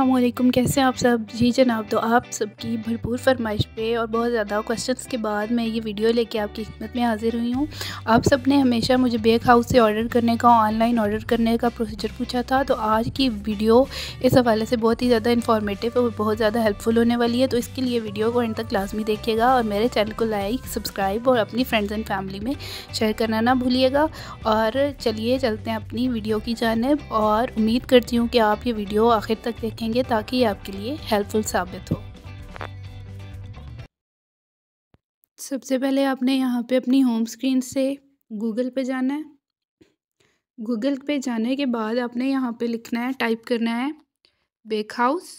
अल्लाम कैसे आप सब जी जनाब तो आप सबकी भरपूर फरमाइश पे और बहुत ज़्यादा क्वेश्चंस के बाद मैं ये वीडियो लेके आपकी खिदमत में हाज़िर हुई हूँ आप सब ने हमेशा मुझे बेक हाउस से ऑर्डर करने का ऑनलाइन ऑर्डर करने का प्रोसीजर पूछा था तो आज की वीडियो इस हवाले से बहुत ही ज़्यादा इन्फॉर्मेटिव और बहुत ज़्यादा हेल्पफुल होने वाली है तो इसके लिए वीडियो को एंड तक लाजमी देखिएगा और मेरे चैनल को लाइक सब्सक्राइब और अपनी फ्रेंड्स एंड फैमिली में शेयर करना ना भूलिएगा और चलिए चलते हैं अपनी वीडियो की जानब और उम्मीद करती हूँ कि आप ये वीडियो आखिर तक देखेंगे करेंगे ताकि आपके लिए हेल्पफुल साबित हो सबसे पहले आपने यहाँ पे अपनी होम स्क्रीन से गूगल पे जाना है गूगल पे जाने के बाद आपने यहाँ पे लिखना है टाइप करना है बेक हाउस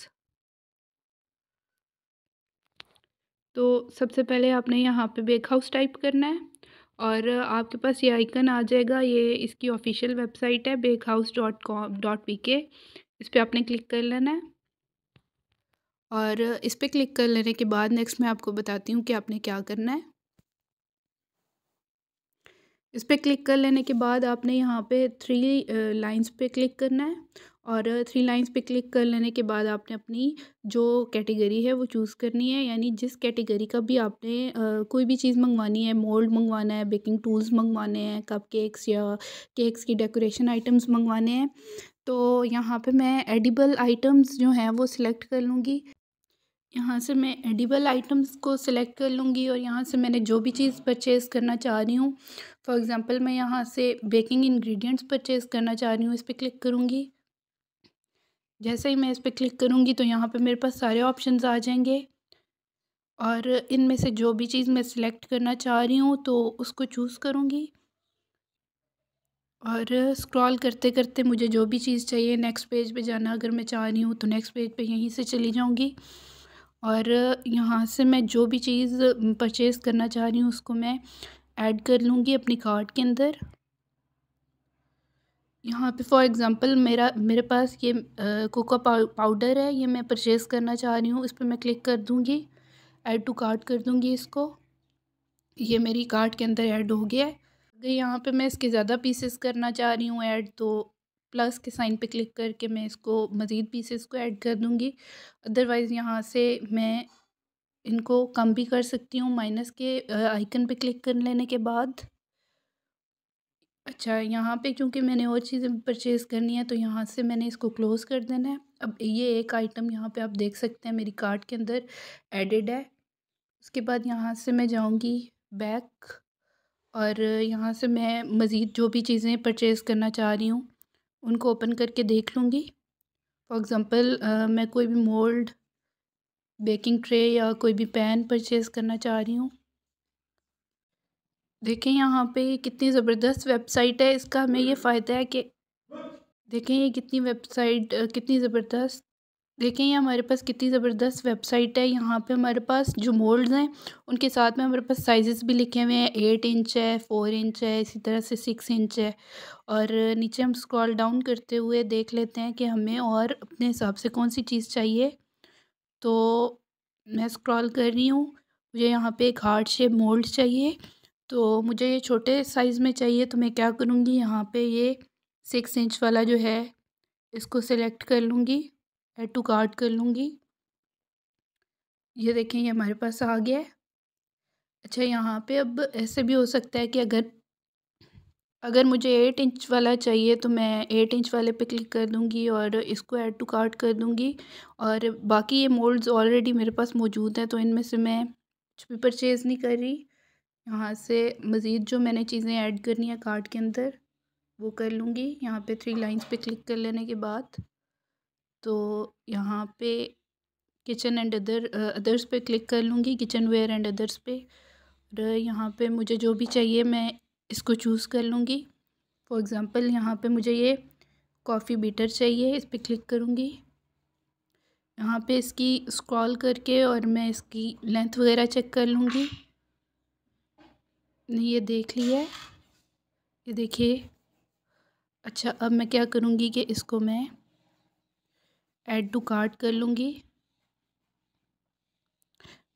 तो सबसे पहले आपने यहाँ पे बेक हाउस टाइप करना है और आपके पास ये आइकन आ जाएगा ये इसकी ऑफिशियल वेबसाइट है bake house dot com dot P K इस पर आपने क्लिक कर लेना है और इस पर क्लिक कर लेने के बाद नेक्स्ट मैं आपको बताती हूँ कि आपने क्या करना है इस पर क्लिक कर लेने के बाद आपने यहाँ पे थ्री लाइंस पे क्लिक करना है और थ्री लाइंस पे क्लिक कर लेने के बाद आपने अपनी जो कैटेगरी है वो चूज़ करनी है यानी जिस कैटेगरी का भी आपने कोई भी चीज़ मंगवानी है मोल्ड मंगवाना है बेकिंग टूल्स मंगवाने हैं कप केक्स या केक्स की डेकोरेशन आइटम्स मंगवाने हैं तो यहाँ पे मैं एडिबल आइटम्स जो हैं वो सिलेक्ट कर लूँगी यहाँ से मैं एडिबल आइटम्स को सिलेक्ट कर लूँगी और यहाँ से मैंने जो भी चीज़ परचेज़ करना चाह रही हूँ फॉर एग्ज़ाम्पल मैं यहाँ से बेकिंग इन्ग्रीडियंट्स परचेज़ करना चाह रही हूँ इस पर क्लिक करूँगी जैसे ही मैं इस पर क्लिक करूँगी तो यहाँ पर मेरे पास सारे ऑप्शन आ जाएंगे और इनमें से जो भी चीज़ मैं सिलेक्ट करना चाह रही हूँ तो उसको चूज़ करूँगी और स्क्रॉल करते करते मुझे जो भी चीज़ चाहिए नेक्स्ट पेज पे जाना अगर मैं चाह रही हूँ तो नेक्स्ट पेज पे यहीं से चली जाऊँगी और यहाँ से मैं जो भी चीज़ परचेज़ करना चाह रही हूँ उसको मैं ऐड कर लूँगी अपनी कार्ट के अंदर यहाँ पे फॉर एग्ज़ाम्पल मेरा मेरे पास ये कोका पाउडर है ये मैं परचेज़ करना चाह रही हूँ इस पर मैं क्लिक कर दूँगी एड टू कार्ट कर दूँगी इसको ये मेरी कार्ट के अंदर ऐड हो गया है गई यहाँ पे मैं इसके ज़्यादा पीसेस करना चाह रही हूँ ऐड तो प्लस के साइन पे क्लिक करके मैं इसको मज़ीद पीसेस को ऐड कर दूँगी अदरवाइज़ यहाँ से मैं इनको कम भी कर सकती हूँ माइनस के आइकन पे क्लिक कर लेने के बाद अच्छा यहाँ पे क्योंकि मैंने और चीज़ें परचेज़ करनी है तो यहाँ से मैंने इसको क्लोज़ कर देना है अब ये एक आइटम यहाँ पर आप देख सकते हैं मेरी कार्ट के अंदर एडिड है उसके बाद यहाँ से मैं जाऊँगी बैक और यहाँ से मैं मज़ीद जो भी चीज़ें परचेज़ करना चाह रही हूँ उनको ओपन करके देख लूँगी फॉर एग्ज़ाम्पल मैं कोई भी मोल्ड बेकिंग ट्रे या कोई भी पैन परचेज़ करना चाह रही हूँ देखें यहाँ पे कितनी ज़बरदस्त वेबसाइट है इसका हमें ये फ़ायदा है कि देखें ये कितनी वेबसाइट कितनी ज़बरदस्त देखें ये हमारे पास कितनी ज़बरदस्त वेबसाइट है यहाँ पे हमारे पास जो मोल्ड्स हैं उनके साथ में हमारे पास साइज़ भी लिखे हुए हैं एट इंच है फोर इंच है इसी तरह से सिक्स इंच है और नीचे हम स्क्रॉल डाउन करते हुए देख लेते हैं कि हमें और अपने हिसाब से कौन सी चीज़ चाहिए तो मैं स्क्रॉल कर रही हूँ मुझे यहाँ पर एक हार्ड शेप मोल्ड चाहिए तो मुझे ये छोटे साइज़ में चाहिए तो मैं क्या करूँगी यहाँ पर ये सिक्स इंच वाला जो है इसको सेलेक्ट कर लूँगी ऐड टू कार्ड कर लूँगी ये देखें ये हमारे पास आ गया है अच्छा यहाँ पे अब ऐसे भी हो सकता है कि अगर अगर मुझे एट इंच वाला चाहिए तो मैं एट इंच वाले पे क्लिक कर दूँगी और इसको ऐड टू कार्ट कर दूँगी और बाकी ये मोल्ड्स ऑलरेडी मेरे पास मौजूद हैं तो इनमें से मैं कुछ भी परचेज़ नहीं कर रही यहाँ से मज़ीद जो मैंने चीज़ें ऐड करनी है कार्ट के अंदर वो कर लूँगी यहाँ पे थ्री लाइंस पे क्लिक कर लेने के बाद तो यहाँ पे किचन एंड अदर अदर्स पे क्लिक कर लूँगी किचन वेयर एंड अदर्स पे और यहाँ पे मुझे जो भी चाहिए मैं इसको चूज़ कर लूँगी फॉर एग्ज़ाम्पल यहाँ पे मुझे ये कॉफ़ी बीटर चाहिए इस पर क्लिक करूँगी यहाँ पे इसकी स्क्रॉल करके और मैं इसकी लेंथ वगैरह चेक कर लूँगी ये देख लिया ये देखिए अच्छा अब मैं क्या करूँगी कि इसको मैं ऐड टू कार्ट कर लूँगी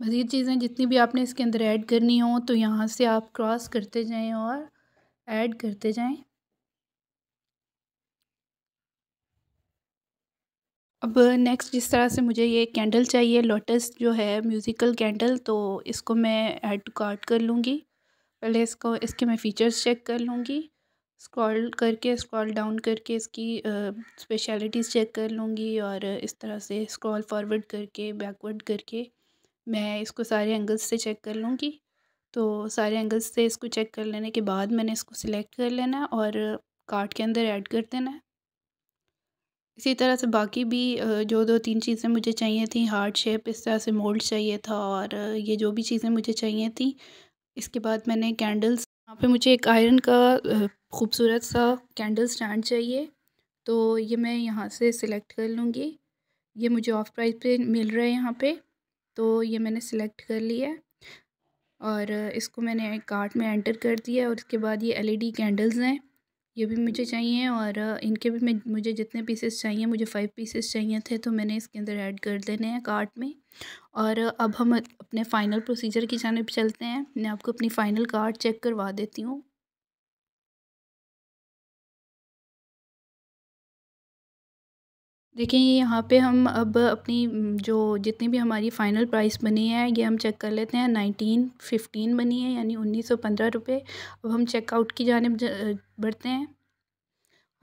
मज़ीद चीज़ें जितनी भी आपने इसके अंदर ऐड करनी हो तो यहाँ से आप क्रॉस करते जाएं और ऐड करते जाएं अब नेक्स्ट जिस तरह से मुझे ये कैंडल चाहिए लोटस जो है म्यूज़िकल कैंडल तो इसको मैं ऐड टू कार्ट कर लूँगी पहले इसको इसके मैं फ़ीचर्स चेक कर लूँगी स्क्रॉल करके स्क्रॉल डाउन करके इसकी स्पेशलिटीज़ चेक कर लूँगी और इस तरह से स्क्रॉल फॉरवर्ड करके बैकवर्ड करके मैं इसको सारे एंगल्स से चेक कर लूँगी तो सारे एंगल्स से इसको चेक कर लेने के बाद मैंने इसको सिलेक्ट कर लेना है और कार्ट के अंदर ऐड कर देना है इसी तरह से बाकी भी जो दो तीन चीज़ें मुझे चाहिए थी हार्ड शेप इस तरह से मोल्ड चाहिए था और ये जो भी चीज़ें मुझे चाहिए थी इसके बाद मैंने कैंडल्स यहाँ पे मुझे एक आयरन का खूबसूरत सा कैंडल स्टैंड चाहिए तो ये मैं यहाँ से सिलेक्ट कर लूँगी ये मुझे ऑफ प्राइस पे मिल रहा है यहाँ पे तो ये मैंने सिलेक्ट कर लिया और इसको मैंने कार्ट में एंटर कर दिया और उसके बाद ये एलईडी कैंडल्स e हैं ये भी मुझे चाहिए और इनके भी मैं मुझे जितने पीसेस चाहिए मुझे फ़ाइव पीसेस चाहिए थे तो मैंने इसके अंदर ऐड कर देने हैं कार्ट में और अब हम अपने फ़ाइनल प्रोसीजर की जानब चलते हैं मैं आपको अपनी फ़ाइनल कार्ट चेक करवा देती हूँ देखिए यहाँ पे हम अब अपनी जो जितनी भी हमारी फ़ाइनल प्राइस बनी है ये हम चेक कर लेते हैं नाइनटीन फिफ्टीन बनी है यानी उन्नीस सौ पंद्रह रुपये अब हम चेकआउट की जानब बढ़ते हैं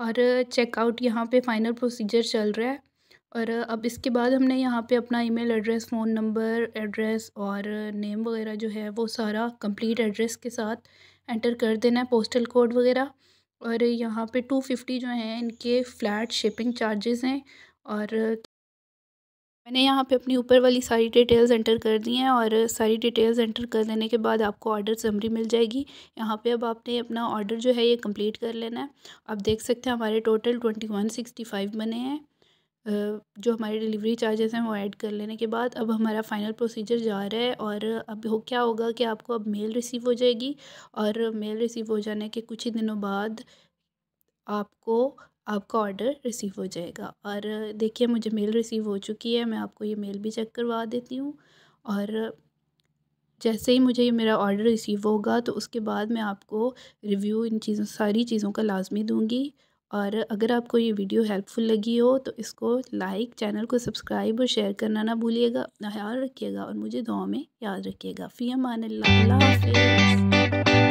और चेकआउट यहाँ पे फ़ाइनल प्रोसीजर चल रहा है और अब इसके बाद हमने यहाँ पे अपना email address phone number address और नेम वगैरह जो है वो सारा कंप्लीट एड्रेस के साथ एंटर कर देना है पोस्टल कोड वगैरह और यहाँ पे टू फिफ्टी जो हैं इनके फ़्लैट शिपिंग चार्जेस हैं और मैंने यहाँ पे अपनी ऊपर वाली सारी डिटेल्स एंटर कर दी हैं और सारी डिटेल्स एंटर कर देने के बाद आपको ऑर्डर समरी मिल जाएगी यहाँ पे अब आपने अपना ऑर्डर जो है ये कंप्लीट कर लेना है आप देख सकते हैं हमारे total twenty one sixty five बने हैं जो हमारे डिलीवरी चार्जेस हैं वो ऐड कर लेने के बाद अब हमारा फ़ाइनल प्रोसीजर जा रहा है और अब हो क्या होगा कि आपको अब मेल रिसीव हो जाएगी और मेल रिसीव हो जाने के कुछ ही दिनों बाद आपको आपका ऑर्डर रिसीव हो जाएगा और देखिए मुझे मेल रिसीव हो चुकी है मैं आपको ये मेल भी चेक करवा देती हूँ और जैसे ही मुझे ये मेरा ऑर्डर रिसीव होगा तो उसके बाद मैं आपको रिव्यू इन चीज़ों सारी चीज़ों का लाजमी दूँगी और अगर आपको ये वीडियो हेल्पफुल लगी हो तो इसको लाइक चैनल को सब्सक्राइब और शेयर करना ना भूलिएगा ख्याल रखिएगा और मुझे दुआ में याद रखिएगा फ़ी अमान अल्लाह